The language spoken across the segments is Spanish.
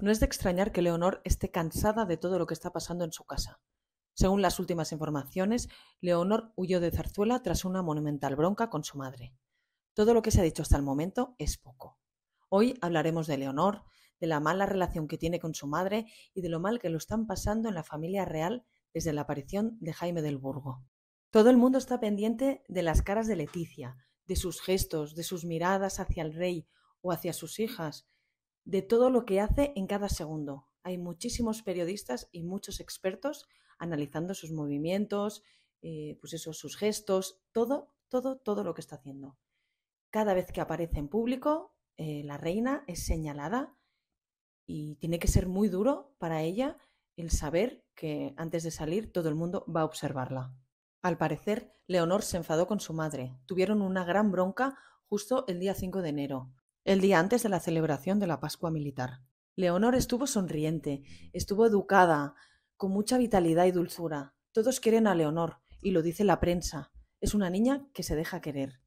No es de extrañar que Leonor esté cansada de todo lo que está pasando en su casa. Según las últimas informaciones, Leonor huyó de Zarzuela tras una monumental bronca con su madre. Todo lo que se ha dicho hasta el momento es poco. Hoy hablaremos de Leonor, de la mala relación que tiene con su madre y de lo mal que lo están pasando en la familia real desde la aparición de Jaime del Burgo. Todo el mundo está pendiente de las caras de Leticia, de sus gestos, de sus miradas hacia el rey o hacia sus hijas, de todo lo que hace en cada segundo. Hay muchísimos periodistas y muchos expertos analizando sus movimientos, eh, pues eso, sus gestos, todo, todo, todo lo que está haciendo. Cada vez que aparece en público, eh, la reina es señalada y tiene que ser muy duro para ella el saber que antes de salir todo el mundo va a observarla. Al parecer, Leonor se enfadó con su madre. Tuvieron una gran bronca justo el día 5 de enero. El día antes de la celebración de la Pascua Militar. Leonor estuvo sonriente, estuvo educada, con mucha vitalidad y dulzura. Todos quieren a Leonor, y lo dice la prensa. Es una niña que se deja querer.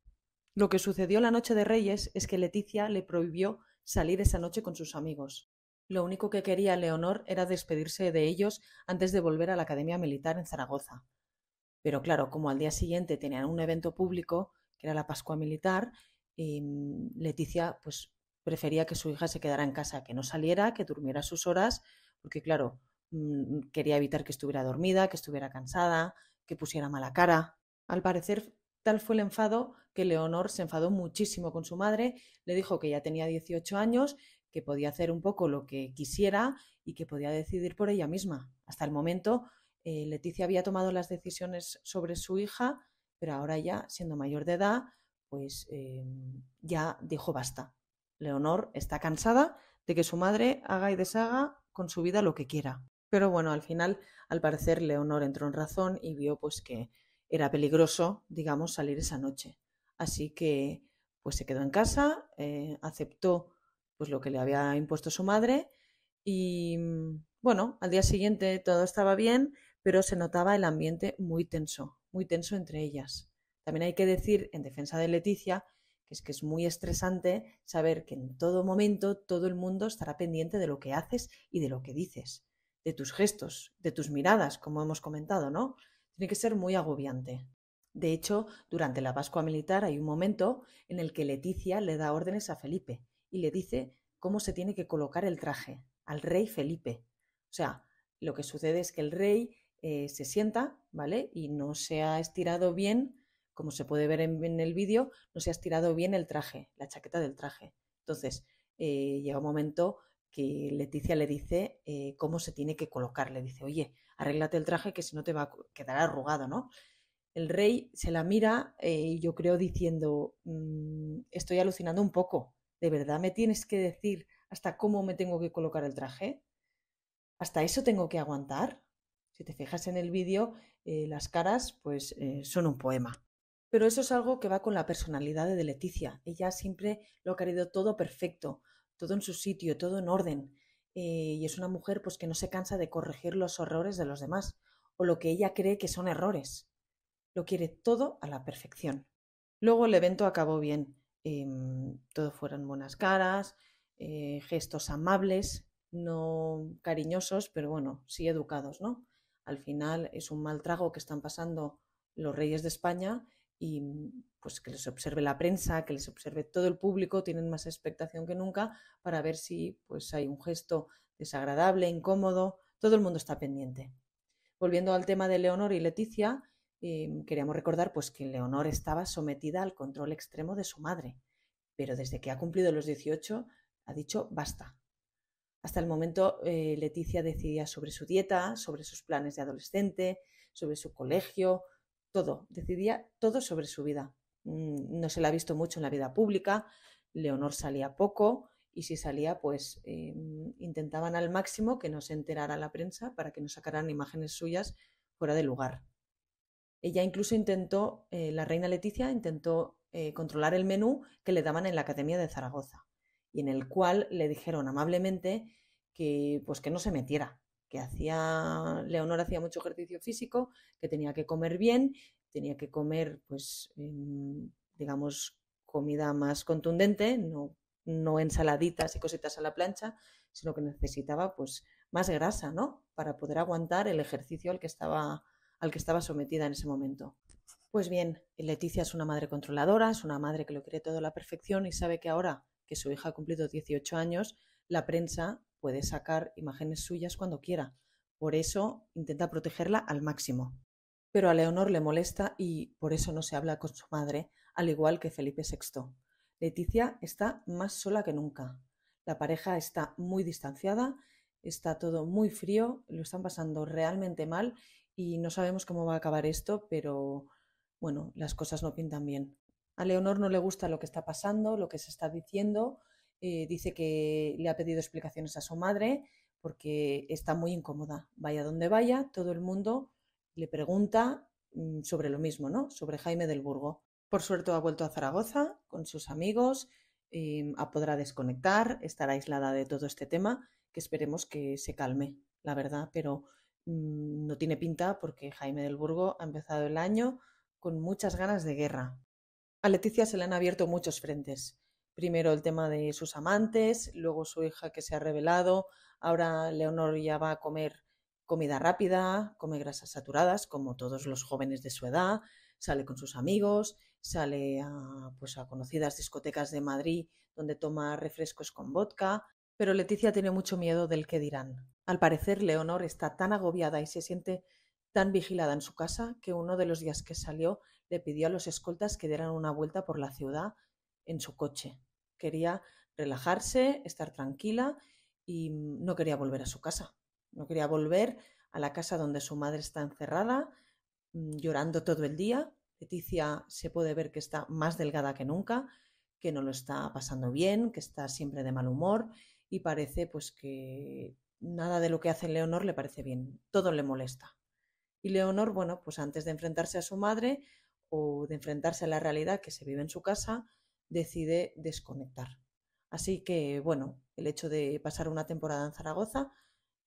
Lo que sucedió la noche de Reyes es que Leticia le prohibió salir esa noche con sus amigos. Lo único que quería Leonor era despedirse de ellos antes de volver a la Academia Militar en Zaragoza. Pero claro, como al día siguiente tenían un evento público, que era la Pascua Militar, y mm, Leticia pues prefería que su hija se quedara en casa, que no saliera, que durmiera sus horas, porque claro, mm, quería evitar que estuviera dormida, que estuviera cansada, que pusiera mala cara. Al parecer, tal fue el enfado que Leonor se enfadó muchísimo con su madre, le dijo que ya tenía 18 años, que podía hacer un poco lo que quisiera y que podía decidir por ella misma. Hasta el momento, eh, Leticia había tomado las decisiones sobre su hija, pero ahora ya, siendo mayor de edad, pues em, ya dijo basta. Leonor está cansada de que su madre haga y deshaga con su vida lo que quiera. Pero bueno, al final, al parecer, Leonor entró en razón y vio pues que era peligroso, digamos, salir esa noche. Así que pues se quedó en casa, eh, aceptó pues lo que le había impuesto su madre y mm, bueno, al día siguiente todo estaba bien, pero se notaba el ambiente muy tenso, muy tenso entre ellas. También hay que decir, en defensa de Leticia, que es que es muy estresante saber que en todo momento todo el mundo estará pendiente de lo que haces y de lo que dices, de tus gestos, de tus miradas, como hemos comentado, ¿no? Tiene que ser muy agobiante. De hecho, durante la Pascua Militar hay un momento en el que Leticia le da órdenes a Felipe y le dice cómo se tiene que colocar el traje al rey Felipe. O sea, lo que sucede es que el rey eh, se sienta, ¿vale? Y no se ha estirado bien como se puede ver en, el vídeo, no se ha estirado bien el traje, la chaqueta del traje. Entonces, eh, llega un momento que Leticia le dice eh, cómo se tiene que colocar. Le dice, oye, arréglate el traje que si no te va a quedar arrugado, ¿no? El rey se la mira, eh, y yo creo, diciendo, mm, estoy alucinando un poco. ¿De verdad me tienes que decir hasta cómo me tengo que colocar el traje? ¿Hasta eso tengo que aguantar? Si te fijas en el vídeo, las caras pues son un poema. Pero eso es algo que va con la personalidad de Leticia. Ella siempre lo ha querido todo perfecto, todo en su sitio, todo en orden. Eh, y es una mujer pues, que no se cansa de corregir los horrores de los demás o lo que ella cree que son errores. Lo quiere todo a la perfección. Luego el evento acabó bien. Todos em, todo fueron buenas caras, eh, gestos amables, no cariñosos, pero bueno, sí educados, ¿no? Al final es un mal trago que están pasando los reyes de España y pues que les observe la prensa, que les observe todo el público, tienen más expectación que nunca para ver si pues hay un gesto desagradable, incómodo, todo el mundo está pendiente. Volviendo al tema de Leonor y Leticia, em, queríamos recordar pues que Leonor estaba sometida al control extremo de su madre, pero desde que ha cumplido los 18 ha dicho basta. Hasta el momento eh, Leticia decidía sobre su dieta, sobre sus planes de adolescente, sobre su colegio, todo, decidía todo sobre su vida. Mm, no se la ha visto mucho en la vida pública, Leonor salía poco y si salía, pues em, intentaban al máximo que no se enterara la prensa para que no sacaran imágenes suyas fuera de lugar. Ella incluso intentó, eh, la reina Leticia intentó eh, controlar el menú que le daban en la Academia de Zaragoza y en el cual le dijeron amablemente que pues que no se metiera, que hacía, Leonor hacía mucho ejercicio físico, que tenía que comer bien, tenía que comer, pues, em, digamos, comida más contundente, no, no ensaladitas y cositas a la plancha, sino que necesitaba, pues, más grasa, ¿no? Para poder aguantar el ejercicio al que estaba, al que estaba sometida en ese momento. Pues bien, Leticia es una madre controladora, es una madre que lo quiere todo a la perfección y sabe que ahora que su hija ha cumplido 18 años, la prensa puede sacar imágenes suyas cuando quiera. Por eso intenta protegerla al máximo. Pero a Leonor le molesta y por eso no se habla con su madre, al igual que Felipe VI. Leticia está más sola que nunca. La pareja está muy distanciada, está todo muy frío, lo están pasando realmente mal y no sabemos cómo va a acabar esto, pero bueno, las cosas no pintan bien. A Leonor no le gusta lo que está pasando, lo que se está diciendo, eh, dice que le ha pedido explicaciones a su madre porque está muy incómoda. Vaya donde vaya, todo el mundo le pregunta mm, sobre lo mismo, ¿no? Sobre Jaime del Burgo. Por suerte ha vuelto a Zaragoza con sus amigos, eh, podrá desconectar, estará aislada de todo este tema, que esperemos que se calme, la verdad, pero mm, no tiene pinta porque Jaime del Burgo ha empezado el año con muchas ganas de guerra. A Leticia se le han abierto muchos frentes primero el tema de sus amantes, luego su hija que se ha revelado, ahora Leonor ya va a comer comida rápida, come grasas saturadas, como todos los jóvenes de su edad, sale con sus amigos, sale a, pues, a conocidas discotecas de Madrid donde toma refrescos con vodka, pero Leticia tiene mucho miedo del que dirán. Al parecer, Leonor está tan agobiada y se siente tan vigilada en su casa que uno de los días que salió le pidió a los escoltas que dieran una vuelta por la ciudad en su coche. Quería relajarse, estar tranquila y no quería volver a su casa. No quería volver a la casa donde su madre está encerrada, mm, llorando todo el día. Leticia se puede ver que está más delgada que nunca, que no lo está pasando bien, que está siempre de mal humor y parece pues que nada de lo que hace Leonor le parece bien, todo le molesta. Y Leonor, bueno, pues antes de enfrentarse a su madre o de enfrentarse a la realidad que se vive en su casa, decide desconectar. Así que, bueno, el hecho de pasar una temporada en Zaragoza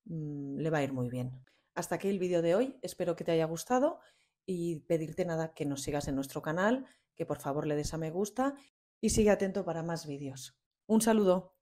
mm, le va a ir muy bien. Hasta aquí el vídeo de hoy, espero que te haya gustado y pedirte nada que nos sigas en nuestro canal, que por favor le des a me gusta y sigue atento para más vídeos. Un saludo.